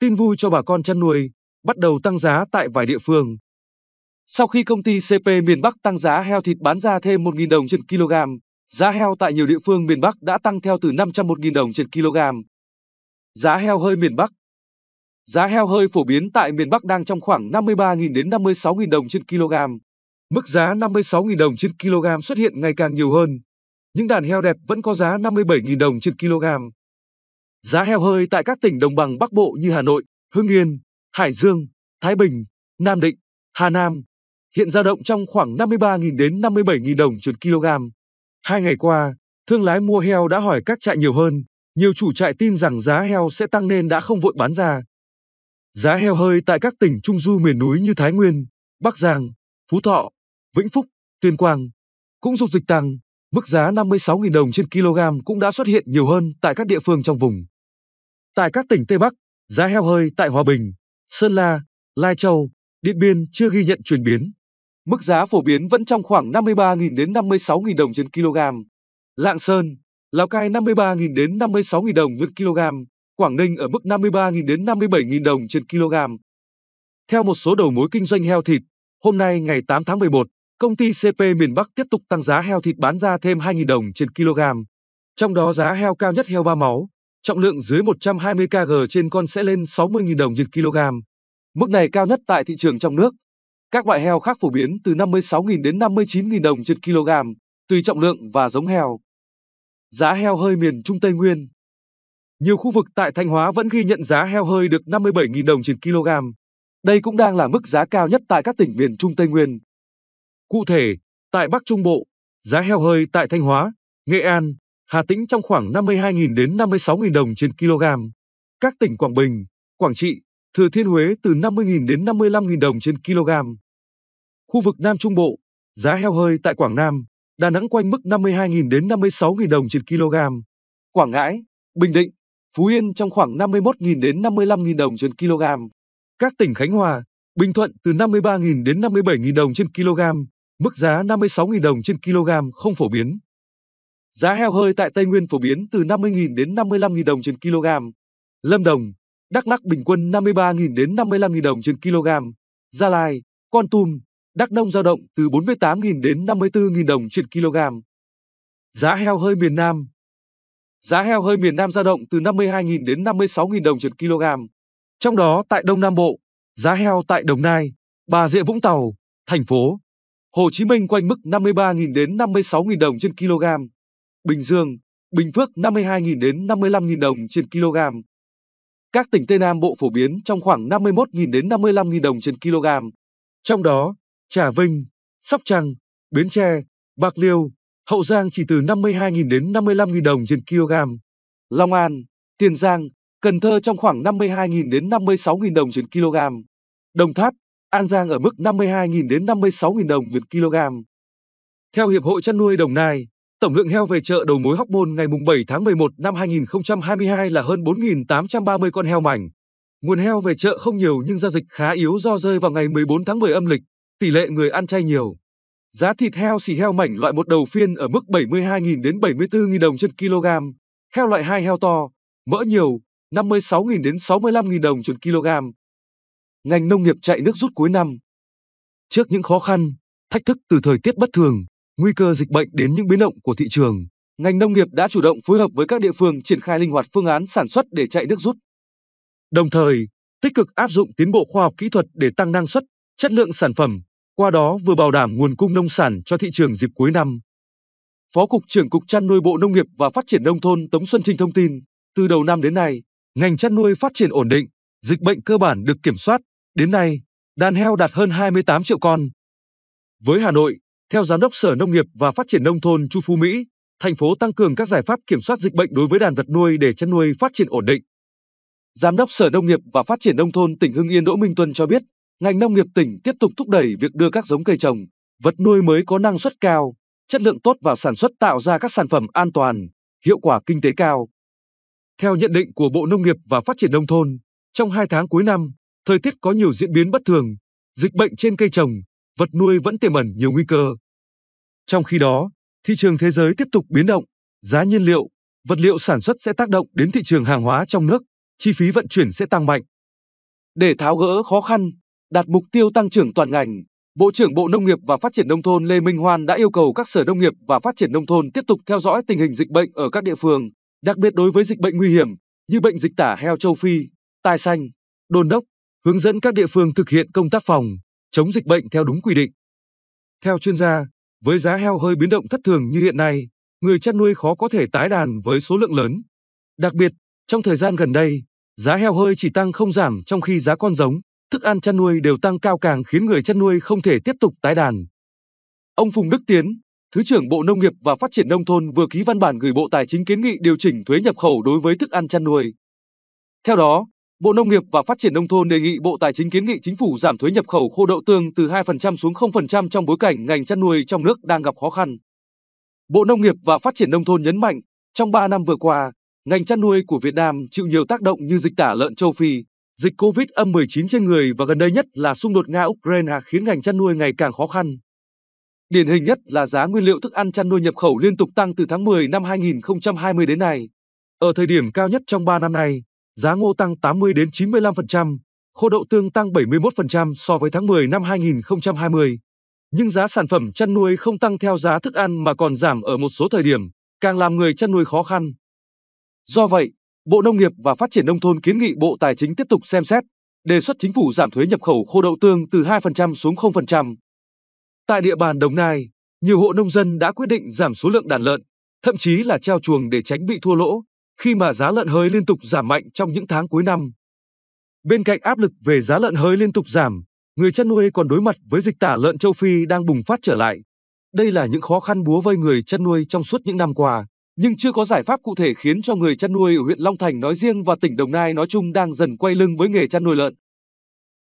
Tin vui cho bà con chăn nuôi, bắt đầu tăng giá tại vài địa phương. Sau khi công ty CP miền Bắc tăng giá heo thịt bán ra thêm 1.000 đồng trên kg, giá heo tại nhiều địa phương miền Bắc đã tăng theo từ 501.000 đồng trên kg. Giá heo hơi miền Bắc Giá heo hơi phổ biến tại miền Bắc đang trong khoảng 53.000 đến 56.000 đồng trên kg. Mức giá 56.000 đồng trên kg xuất hiện ngày càng nhiều hơn. Những đàn heo đẹp vẫn có giá 57.000 đồng trên kg. Giá heo hơi tại các tỉnh đồng bằng Bắc Bộ như Hà Nội, Hưng Yên, Hải Dương, Thái Bình, Nam Định, Hà Nam hiện dao động trong khoảng 53.000 đến 57.000 đồng trên kg. Hai ngày qua, thương lái mua heo đã hỏi các trại nhiều hơn, nhiều chủ trại tin rằng giá heo sẽ tăng nên đã không vội bán ra. Giá heo hơi tại các tỉnh trung du miền núi như Thái Nguyên, Bắc Giang, Phú Thọ, Vĩnh Phúc, Tuyên Quang cũng dục dịch tăng. Mức giá 56.000 đồng trên kg cũng đã xuất hiện nhiều hơn tại các địa phương trong vùng. Tại các tỉnh Tây Bắc, giá heo hơi tại Hòa Bình, Sơn La, Lai Châu, Điện Biên chưa ghi nhận chuyển biến. Mức giá phổ biến vẫn trong khoảng 53.000 đến 56.000 đồng trên kg. Lạng Sơn, Lào Cai 53.000 đến 56.000 đồng trên kg, Quảng Ninh ở mức 53.000 đến 57.000 đồng trên kg. Theo một số đầu mối kinh doanh heo thịt, hôm nay ngày 8 tháng 11, Công ty CP miền Bắc tiếp tục tăng giá heo thịt bán ra thêm 2.000 đồng trên kg. Trong đó giá heo cao nhất heo ba máu, trọng lượng dưới 120 kg trên con sẽ lên 60.000 đồng trên kg. Mức này cao nhất tại thị trường trong nước. Các loại heo khác phổ biến từ 56.000 đến 59.000 đồng trên kg, tùy trọng lượng và giống heo. Giá heo hơi miền Trung Tây Nguyên Nhiều khu vực tại Thanh Hóa vẫn ghi nhận giá heo hơi được 57.000 đồng trên kg. Đây cũng đang là mức giá cao nhất tại các tỉnh miền Trung Tây Nguyên. Cụ thể, tại Bắc Trung Bộ, giá heo hơi tại Thanh Hóa, Nghệ An, Hà Tĩnh trong khoảng 52.000 đến 56.000 đồng trên kg. Các tỉnh Quảng Bình, Quảng Trị, Thừa Thiên Huế từ 50.000 đến 55.000 đồng trên kg. Khu vực Nam Trung Bộ, giá heo hơi tại Quảng Nam, Đà Nẵng quanh mức 52.000 đến 56.000 đồng trên kg. Quảng Ngãi, Bình Định, Phú Yên trong khoảng 51.000 đến 55.000 đồng trên kg. Các tỉnh Khánh Hòa, Bình Thuận từ 53.000 đến 57.000 đồng trên kg. Mức giá 56.000 đồng trên kg không phổ biến. Giá heo hơi tại Tây Nguyên phổ biến từ 50.000 đến 55.000 đồng trên kg. Lâm Đồng, Đắk Lắk bình quân 53.000 đến 55.000 đồng trên kg. Gia Lai, Con Tum, Đắk Nông dao động từ 48.000 đến 54.000 đồng trên kg. Giá heo hơi miền Nam Giá heo hơi miền Nam dao động từ 52.000 đến 56.000 đồng trên kg. Trong đó tại Đông Nam Bộ, giá heo tại Đồng Nai, Bà Rịa Vũng Tàu, thành phố Hồ Chí Minh quanh mức 53.000 đến 56.000 đồng trên kg. Bình Dương, Bình Phước 52.000 đến 55.000 đồng trên kg. Các tỉnh Tây Nam Bộ phổ biến trong khoảng 51.000 đến 55.000 đồng trên kg. Trong đó, Trà Vinh, Sóc Trăng, Bến Tre, Bạc Liêu, Hậu Giang chỉ từ 52.000 đến 55.000 đồng trên kg. Long An, Tiền Giang, Cần Thơ trong khoảng 52.000 đến 56.000 đồng trên kg. Đồng Tháp, An Giang ở mức 52.000 đến 56.000 đồng một kg. Theo Hiệp hội chăn nuôi Đồng Nai, tổng lượng heo về chợ đầu mối Hóc Môn ngày 7 tháng 11 năm 2022 là hơn 4.830 con heo mảnh. Nguồn heo về chợ không nhiều nhưng giao dịch khá yếu do rơi vào ngày 14 tháng 10 âm lịch, tỷ lệ người ăn chay nhiều. Giá thịt heo xì heo mảnh loại một đầu phiên ở mức 72.000 đến 74.000 đồng trên kg, heo loại hai heo to, mỡ nhiều 56.000 đến 65.000 đồng trên kg ngành nông nghiệp chạy nước rút cuối năm. Trước những khó khăn, thách thức từ thời tiết bất thường, nguy cơ dịch bệnh đến những biến động của thị trường, ngành nông nghiệp đã chủ động phối hợp với các địa phương triển khai linh hoạt phương án sản xuất để chạy nước rút. Đồng thời, tích cực áp dụng tiến bộ khoa học kỹ thuật để tăng năng suất, chất lượng sản phẩm, qua đó vừa bảo đảm nguồn cung nông sản cho thị trường dịp cuối năm. Phó cục trưởng Cục Chăn nuôi Bộ Nông nghiệp và Phát triển nông thôn Tống Xuân Trinh thông tin, từ đầu năm đến nay, ngành chăn nuôi phát triển ổn định, dịch bệnh cơ bản được kiểm soát, đến nay, đàn heo đạt hơn 28 triệu con. Với Hà Nội, theo Giám đốc Sở Nông nghiệp và Phát triển Nông thôn Chu Phú Mỹ, thành phố tăng cường các giải pháp kiểm soát dịch bệnh đối với đàn vật nuôi để chăn nuôi phát triển ổn định. Giám đốc Sở Nông nghiệp và Phát triển Nông thôn tỉnh Hưng Yên Đỗ Minh Tuân cho biết, ngành nông nghiệp tỉnh tiếp tục thúc đẩy việc đưa các giống cây trồng, vật nuôi mới có năng suất cao, chất lượng tốt vào sản xuất tạo ra các sản phẩm an toàn, hiệu quả kinh tế cao. Theo nhận định của Bộ Nông nghiệp và Phát triển Nông thôn, trong hai tháng cuối năm, thời tiết có nhiều diễn biến bất thường, dịch bệnh trên cây trồng, vật nuôi vẫn tiềm ẩn nhiều nguy cơ. Trong khi đó, thị trường thế giới tiếp tục biến động, giá nhiên liệu, vật liệu sản xuất sẽ tác động đến thị trường hàng hóa trong nước, chi phí vận chuyển sẽ tăng mạnh. Để tháo gỡ khó khăn, đạt mục tiêu tăng trưởng toàn ngành, Bộ trưởng Bộ Nông nghiệp và Phát triển Nông thôn Lê Minh Hoan đã yêu cầu các sở nông nghiệp và phát triển nông thôn tiếp tục theo dõi tình hình dịch bệnh ở các địa phương, đặc biệt đối với dịch bệnh nguy hiểm như bệnh dịch tả heo châu Phi, tài xanh, đôn đốc, hướng dẫn các địa phương thực hiện công tác phòng, chống dịch bệnh theo đúng quy định. Theo chuyên gia, với giá heo hơi biến động thất thường như hiện nay, người chăn nuôi khó có thể tái đàn với số lượng lớn. Đặc biệt, trong thời gian gần đây, giá heo hơi chỉ tăng không giảm trong khi giá con giống, thức ăn chăn nuôi đều tăng cao càng khiến người chăn nuôi không thể tiếp tục tái đàn. Ông Phùng Đức Tiến, Thứ trưởng Bộ Nông nghiệp và Phát triển Nông thôn vừa ký văn bản gửi Bộ Tài chính kiến nghị điều chỉnh thuế nhập khẩu đối với thức ăn chăn nuôi. Theo đó, Bộ Nông nghiệp và Phát triển Nông thôn đề nghị Bộ Tài chính kiến nghị chính phủ giảm thuế nhập khẩu khô đậu tương từ 2% xuống 0% trong bối cảnh ngành chăn nuôi trong nước đang gặp khó khăn. Bộ Nông nghiệp và Phát triển Nông thôn nhấn mạnh, trong 3 năm vừa qua, ngành chăn nuôi của Việt Nam chịu nhiều tác động như dịch tả lợn châu Phi, dịch Covid 19 trên người và gần đây nhất là xung đột Nga-Ukraine khiến ngành chăn nuôi ngày càng khó khăn. Điển hình nhất là giá nguyên liệu thức ăn chăn nuôi nhập khẩu liên tục tăng từ tháng 10 năm 2020 đến nay, ở thời điểm cao nhất trong 3 năm nay giá ngô tăng 80 đến 95%, khô đậu tương tăng 71% so với tháng 10 năm 2020. Nhưng giá sản phẩm chăn nuôi không tăng theo giá thức ăn mà còn giảm ở một số thời điểm, càng làm người chăn nuôi khó khăn. Do vậy, Bộ Nông nghiệp và Phát triển Nông thôn kiến nghị Bộ Tài chính tiếp tục xem xét, đề xuất chính phủ giảm thuế nhập khẩu khô đậu tương từ 2% xuống 0%. Tại địa bàn Đồng Nai, nhiều hộ nông dân đã quyết định giảm số lượng đàn lợn, thậm chí là treo chuồng để tránh bị thua lỗ khi mà giá lợn hơi liên tục giảm mạnh trong những tháng cuối năm. Bên cạnh áp lực về giá lợn hơi liên tục giảm, người chăn nuôi còn đối mặt với dịch tả lợn châu Phi đang bùng phát trở lại. Đây là những khó khăn búa vây người chăn nuôi trong suốt những năm qua, nhưng chưa có giải pháp cụ thể khiến cho người chăn nuôi ở huyện Long Thành nói riêng và tỉnh Đồng Nai nói chung đang dần quay lưng với nghề chăn nuôi lợn.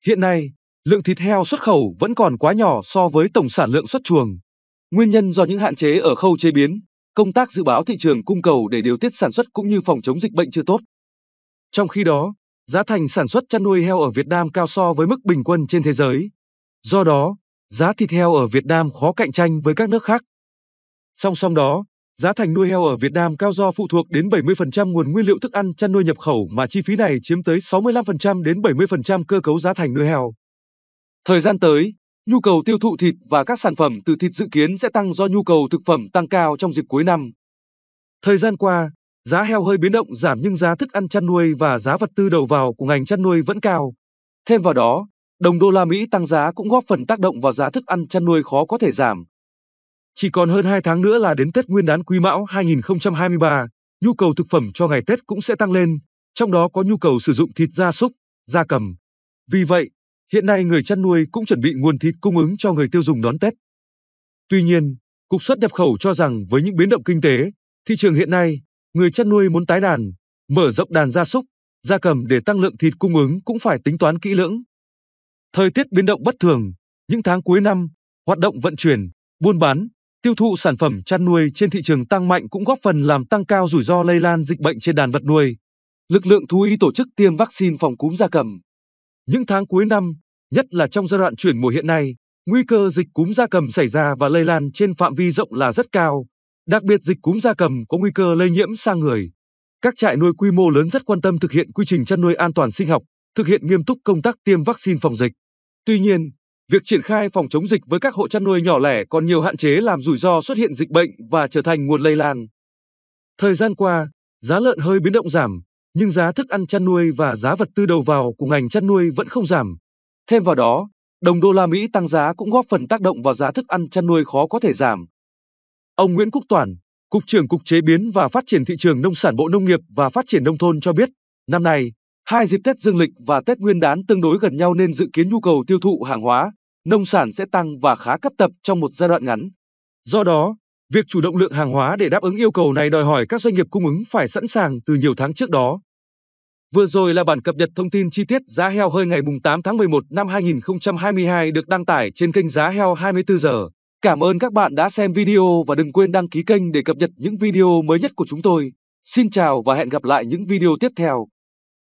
Hiện nay, lượng thịt heo xuất khẩu vẫn còn quá nhỏ so với tổng sản lượng xuất chuồng. Nguyên nhân do những hạn chế ở khâu chế biến, công tác dự báo thị trường cung cầu để điều tiết sản xuất cũng như phòng chống dịch bệnh chưa tốt. Trong khi đó, giá thành sản xuất chăn nuôi heo ở Việt Nam cao so với mức bình quân trên thế giới. Do đó, giá thịt heo ở Việt Nam khó cạnh tranh với các nước khác. Song song đó, giá thành nuôi heo ở Việt Nam cao do phụ thuộc đến 70% nguồn nguyên liệu thức ăn chăn nuôi nhập khẩu mà chi phí này chiếm tới 65% đến 70% cơ cấu giá thành nuôi heo. Thời gian tới, Nhu cầu tiêu thụ thịt và các sản phẩm từ thịt dự kiến sẽ tăng do nhu cầu thực phẩm tăng cao trong dịp cuối năm. Thời gian qua, giá heo hơi biến động giảm nhưng giá thức ăn chăn nuôi và giá vật tư đầu vào của ngành chăn nuôi vẫn cao. Thêm vào đó, đồng đô la Mỹ tăng giá cũng góp phần tác động vào giá thức ăn chăn nuôi khó có thể giảm. Chỉ còn hơn 2 tháng nữa là đến Tết Nguyên đán Quý Mão 2023, nhu cầu thực phẩm cho ngày Tết cũng sẽ tăng lên, trong đó có nhu cầu sử dụng thịt gia súc, gia cầm. Vì vậy, Hiện nay người chăn nuôi cũng chuẩn bị nguồn thịt cung ứng cho người tiêu dùng đón Tết. Tuy nhiên, Cục xuất nhập khẩu cho rằng với những biến động kinh tế, thị trường hiện nay, người chăn nuôi muốn tái đàn, mở rộng đàn gia súc, gia cầm để tăng lượng thịt cung ứng cũng phải tính toán kỹ lưỡng. Thời tiết biến động bất thường, những tháng cuối năm, hoạt động vận chuyển, buôn bán, tiêu thụ sản phẩm chăn nuôi trên thị trường tăng mạnh cũng góp phần làm tăng cao rủi ro lây lan dịch bệnh trên đàn vật nuôi. Lực lượng thú y tổ chức tiêm vaccine phòng cúm gia cầm. Những tháng cuối năm, nhất là trong giai đoạn chuyển mùa hiện nay, nguy cơ dịch cúm gia cầm xảy ra và lây lan trên phạm vi rộng là rất cao. Đặc biệt dịch cúm gia cầm có nguy cơ lây nhiễm sang người. Các trại nuôi quy mô lớn rất quan tâm thực hiện quy trình chăn nuôi an toàn sinh học, thực hiện nghiêm túc công tác tiêm vaccine phòng dịch. Tuy nhiên, việc triển khai phòng chống dịch với các hộ chăn nuôi nhỏ lẻ còn nhiều hạn chế làm rủi ro xuất hiện dịch bệnh và trở thành nguồn lây lan. Thời gian qua, giá lợn hơi biến động giảm, nhưng giá thức ăn chăn nuôi và giá vật tư đầu vào của ngành chăn nuôi vẫn không giảm. Thêm vào đó, đồng đô la Mỹ tăng giá cũng góp phần tác động vào giá thức ăn chăn nuôi khó có thể giảm. Ông Nguyễn Quốc Toản, Cục trưởng Cục Chế biến và Phát triển thị trường nông sản Bộ Nông nghiệp và Phát triển nông thôn cho biết, năm nay, hai dịp Tết Dương lịch và Tết Nguyên đán tương đối gần nhau nên dự kiến nhu cầu tiêu thụ hàng hóa, nông sản sẽ tăng và khá cấp tập trong một giai đoạn ngắn. Do đó, Việc chủ động lượng hàng hóa để đáp ứng yêu cầu này đòi hỏi các doanh nghiệp cung ứng phải sẵn sàng từ nhiều tháng trước đó. Vừa rồi là bản cập nhật thông tin chi tiết giá heo hơi ngày 8 tháng 11 năm 2022 được đăng tải trên kênh Giá Heo 24 giờ. Cảm ơn các bạn đã xem video và đừng quên đăng ký kênh để cập nhật những video mới nhất của chúng tôi. Xin chào và hẹn gặp lại những video tiếp theo.